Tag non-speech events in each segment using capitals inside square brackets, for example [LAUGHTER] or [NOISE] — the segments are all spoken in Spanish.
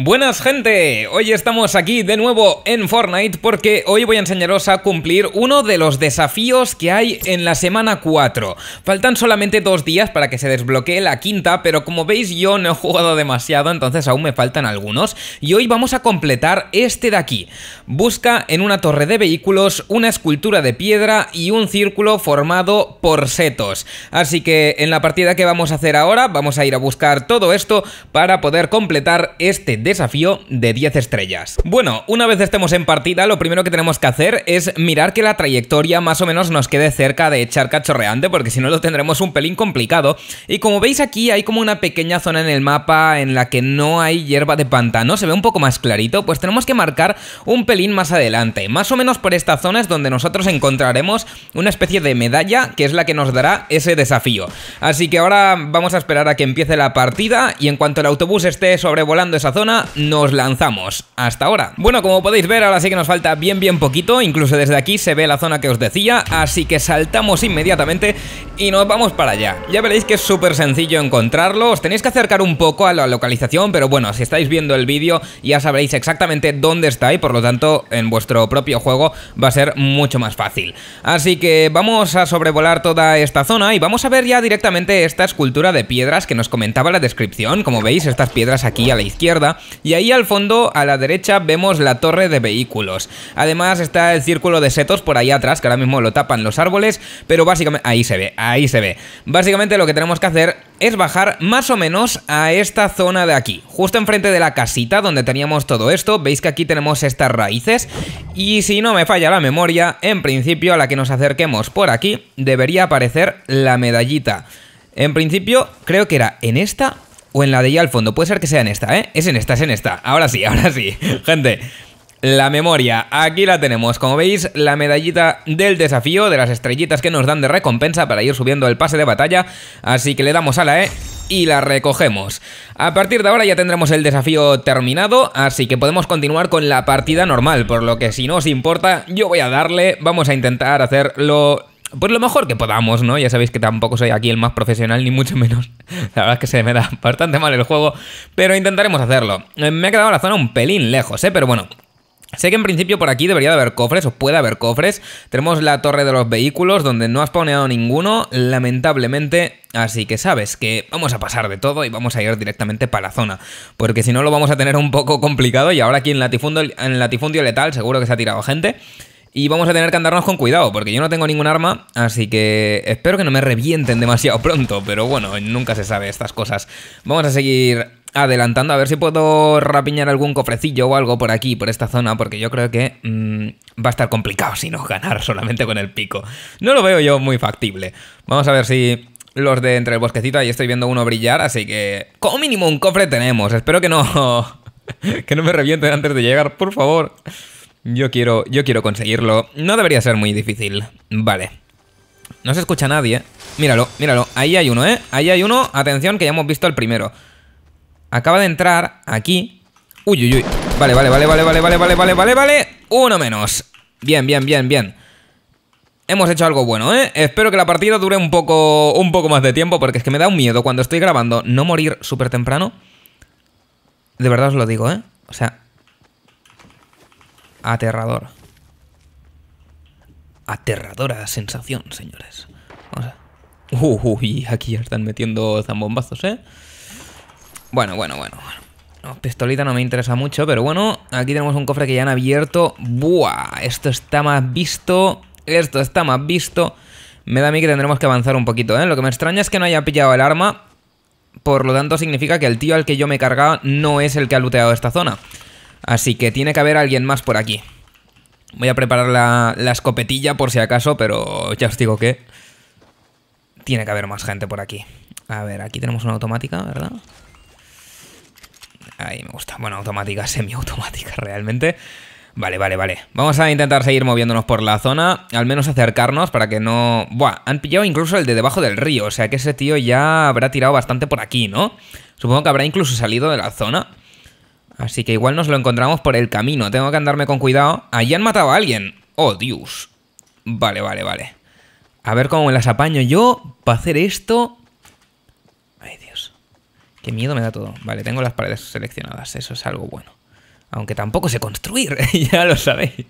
Buenas gente, hoy estamos aquí de nuevo en Fortnite porque hoy voy a enseñaros a cumplir uno de los desafíos que hay en la semana 4. Faltan solamente dos días para que se desbloquee la quinta, pero como veis yo no he jugado demasiado, entonces aún me faltan algunos. Y hoy vamos a completar este de aquí. Busca en una torre de vehículos una escultura de piedra y un círculo formado por setos. Así que en la partida que vamos a hacer ahora vamos a ir a buscar todo esto para poder completar este desafío desafío de 10 estrellas. Bueno, una vez estemos en partida, lo primero que tenemos que hacer es mirar que la trayectoria más o menos nos quede cerca de echar cachorreante, porque si no lo tendremos un pelín complicado. Y como veis aquí hay como una pequeña zona en el mapa en la que no hay hierba de pantano, se ve un poco más clarito, pues tenemos que marcar un pelín más adelante. Más o menos por esta zona es donde nosotros encontraremos una especie de medalla que es la que nos dará ese desafío. Así que ahora vamos a esperar a que empiece la partida y en cuanto el autobús esté sobrevolando esa zona, nos lanzamos. Hasta ahora. Bueno, como podéis ver, ahora sí que nos falta bien bien poquito, incluso desde aquí se ve la zona que os decía, así que saltamos inmediatamente y nos vamos para allá. Ya veréis que es súper sencillo encontrarlo, os tenéis que acercar un poco a la localización, pero bueno, si estáis viendo el vídeo ya sabréis exactamente dónde está y por lo tanto en vuestro propio juego va a ser mucho más fácil. Así que vamos a sobrevolar toda esta zona y vamos a ver ya directamente esta escultura de piedras que nos comentaba la descripción, como veis estas piedras aquí a la izquierda, y ahí al fondo, a la derecha, vemos la torre de vehículos. Además está el círculo de setos por ahí atrás, que ahora mismo lo tapan los árboles, pero básicamente... Ahí se ve, ahí se ve. Básicamente lo que tenemos que hacer es bajar más o menos a esta zona de aquí, justo enfrente de la casita donde teníamos todo esto, veis que aquí tenemos estas raíces y si no me falla la memoria, en principio a la que nos acerquemos por aquí debería aparecer la medallita. En principio creo que era en esta o en la de ahí al fondo. Puede ser que sea en esta, ¿eh? Es en esta, es en esta. Ahora sí, ahora sí. [LAUGHS] Gente, la memoria, aquí la tenemos, como veis, la medallita del desafío, de las estrellitas que nos dan de recompensa para ir subiendo el pase de batalla, así que le damos a la eh y la recogemos. A partir de ahora ya tendremos el desafío terminado, así que podemos continuar con la partida normal, por lo que si no os importa, yo voy a darle, vamos a intentar hacerlo pues lo mejor que podamos, ¿no? Ya sabéis que tampoco soy aquí el más profesional, ni mucho menos. [LAUGHS] La verdad es que se me da bastante mal el juego, pero intentaremos hacerlo. Eh, me ha quedado la zona un pelín lejos, ¿eh? Pero bueno, Sé que en principio por aquí debería haber cofres, o puede haber cofres. Tenemos la torre de los vehículos, donde no has spawneado ninguno, lamentablemente. Así que sabes que vamos a pasar de todo y vamos a ir directamente para la zona. Porque si no lo vamos a tener un poco complicado y ahora aquí en latifundo, en Latifundio Letal seguro que se ha tirado gente. Y vamos a tener que andarnos con cuidado, porque yo no tengo ningún arma, así que espero que no me revienten demasiado [LAUGHS] pronto, pero bueno, nunca se sabe estas cosas. Vamos a seguir adelantando, a ver si puedo rapiñar algún cofrecillo o algo por aquí, por esta zona, porque yo creo que mm, va a estar complicado si no ganar solamente con el pico. No lo veo yo muy factible. Vamos a ver si los de entre el bosquecito, ahí estoy viendo uno brillar, así que como mínimo un cofre tenemos. Espero que no... [LAUGHS] que no me revienten antes de llegar, por favor. Yo quiero, yo quiero conseguirlo. No debería ser muy difícil. Vale. No se escucha nadie. Míralo, míralo. Ahí hay uno, ¿eh? Ahí hay uno. Atención, que ya hemos visto el primero. Acaba de entrar aquí. Uy, uy, uy. Vale, vale, vale, vale, vale, vale, vale, vale, vale, vale. Uno menos. Bien, bien, bien, bien. Hemos hecho algo bueno, ¿eh? Espero que la partida dure un poco, un poco más de tiempo, porque es que me da un miedo cuando estoy grabando no morir súper temprano. De verdad os lo digo, ¿eh? O sea, aterrador. Aterradora sensación, señores. Vamos a... Uy, aquí ya están metiendo zambombazos, ¿eh? Bueno, bueno, bueno, No, pistolita no me interesa mucho, pero bueno, aquí tenemos un cofre que ya han abierto. ¡Buah! Esto está más visto. Esto está más visto. Me da a mí que tendremos que avanzar un poquito, ¿eh? Lo que me extraña es que no haya pillado el arma. Por lo tanto, significa que el tío al que yo me cargaba no es el que ha looteado esta zona. Así que tiene que haber alguien más por aquí. Voy a preparar la, escopetilla por si acaso, pero ya os digo que... Tiene que haber más gente por aquí. A ver, aquí tenemos una automática, ¿verdad? Ahí me gusta. Bueno, automática, semiautomática [LAUGHS] realmente. Vale, vale, vale. Vamos a intentar seguir moviéndonos por la zona, al menos acercarnos para que no... Buah, han pillado incluso el de debajo del río, o sea que ese tío ya habrá tirado bastante por aquí, ¿no? Supongo que habrá incluso salido de la zona. Así que igual nos lo encontramos por el camino. Tengo que andarme con cuidado. Allí han matado a alguien. Oh, Dios. Vale, vale, vale. A ver cómo me las apaño yo para hacer esto. Ay, Dios. Qué miedo me da todo. Vale, tengo las paredes seleccionadas. Eso es algo bueno. Aunque tampoco sé construir, [LAUGHS] ya lo sabéis.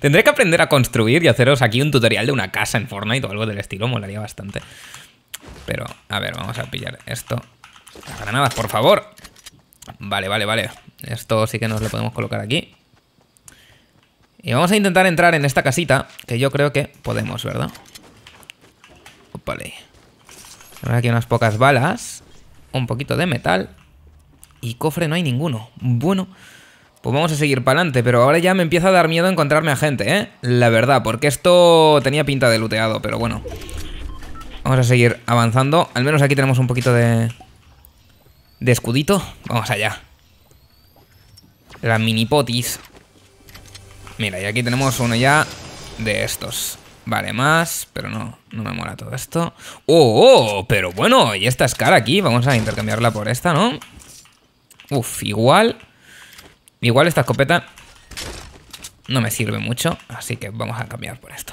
Tendré que aprender a construir y haceros aquí un tutorial de una casa en Fortnite o algo del estilo. Molaría bastante. Pero, a ver, vamos a pillar esto. Las granadas, por favor. Vale, vale, vale. Esto sí que nos lo podemos colocar aquí. Y vamos a intentar entrar en esta casita, que yo creo que podemos, ¿verdad? Vale. aquí unas pocas balas, un poquito de metal y cofre no hay ninguno. Bueno, pues vamos a seguir para adelante, pero ahora ya me empieza a dar miedo encontrarme a gente, ¿eh? La verdad, porque esto tenía pinta de luteado, pero bueno. Vamos a seguir avanzando. Al menos aquí tenemos un poquito de... De escudito. Vamos allá. La mini potis. Mira, y aquí tenemos uno ya de estos. Vale, más, pero no, no me mola todo esto. Oh, ¡Oh, Pero bueno, y esta es cara aquí. Vamos a intercambiarla por esta, ¿no? Uf, igual. Igual esta escopeta no me sirve mucho, así que vamos a cambiar por esto.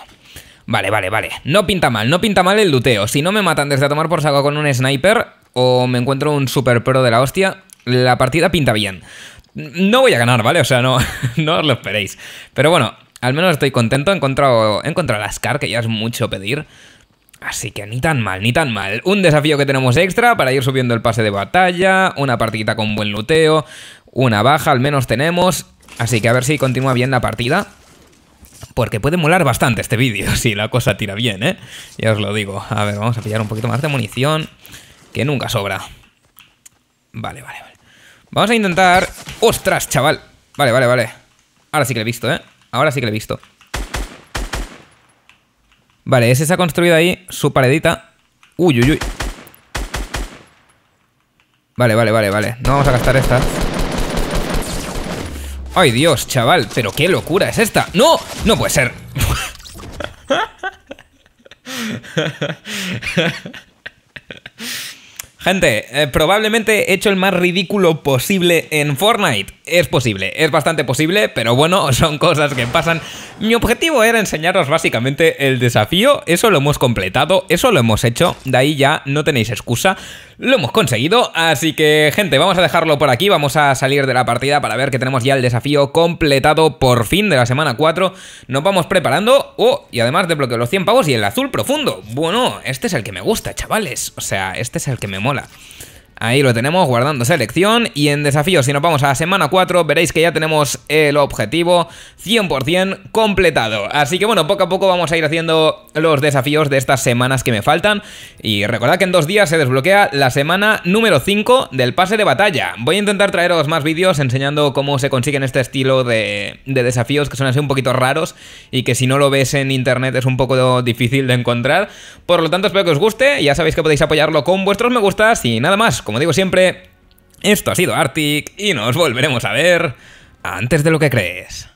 Vale, vale, vale. No pinta mal, no pinta mal el luteo. Si no me matan desde tomar por saco con un sniper o me encuentro un super pro de la hostia, la partida pinta bien. No voy a ganar, ¿vale? O sea, no, [LAUGHS] no os lo esperéis. Pero bueno, al menos estoy contento. He encontrado, he encontrado a Scar, que ya es mucho pedir. Así que ni tan mal, ni tan mal. Un desafío que tenemos extra para ir subiendo el pase de batalla, una partidita con buen luteo, una baja al menos tenemos. Así que a ver si continúa bien la partida. Porque puede molar bastante este vídeo, [LAUGHS] si la cosa tira bien, ¿eh? Ya os lo digo. A ver, vamos a pillar un poquito más de munición, que nunca sobra. Vale, vale, vale. Vamos a intentar ¡Ostras, chaval! Vale, vale, vale. Ahora sí que lo he visto, ¿eh? Ahora sí que lo he visto. Vale, ese se ha construido ahí su paredita. Uy, uy, uy. Vale, vale, vale, vale. No vamos a gastar esta. ¡Ay, Dios, chaval! ¡Pero qué locura es esta! ¡No! ¡No puede ser! [LAUGHS] Gente, eh, probablemente he hecho el más ridículo posible en Fortnite. Es posible, es bastante posible, pero bueno, [LAUGHS] son cosas que pasan. Mi objetivo era enseñaros básicamente el desafío, eso lo hemos completado, eso lo hemos hecho, de ahí ya no tenéis excusa, lo hemos conseguido, así que gente, vamos a dejarlo por aquí, vamos a salir de la partida para ver que tenemos ya el desafío completado por fin de la semana 4, nos vamos preparando, oh, y además de desbloqueo los 100 pavos y el azul profundo, bueno, este es el que me gusta, chavales, o sea, este es el que me mola. Ahí lo tenemos, guardando selección. Y en desafíos si nos vamos a la semana 4, veréis que ya tenemos el objetivo 100% completado. Así que bueno, poco a poco vamos a ir haciendo los desafíos de estas semanas que me faltan. Y recordad que en dos días se desbloquea la semana número 5 del pase de batalla. Voy a intentar traeros más vídeos enseñando cómo se consiguen este estilo de, de desafíos que son así un poquito raros y que si no lo ves en internet es un poco difícil de encontrar. Por lo tanto, espero que os guste. Ya sabéis que podéis apoyarlo con vuestros me gustas y nada más como digo siempre, esto ha sido Arctic y nos volveremos a ver antes de lo que crees.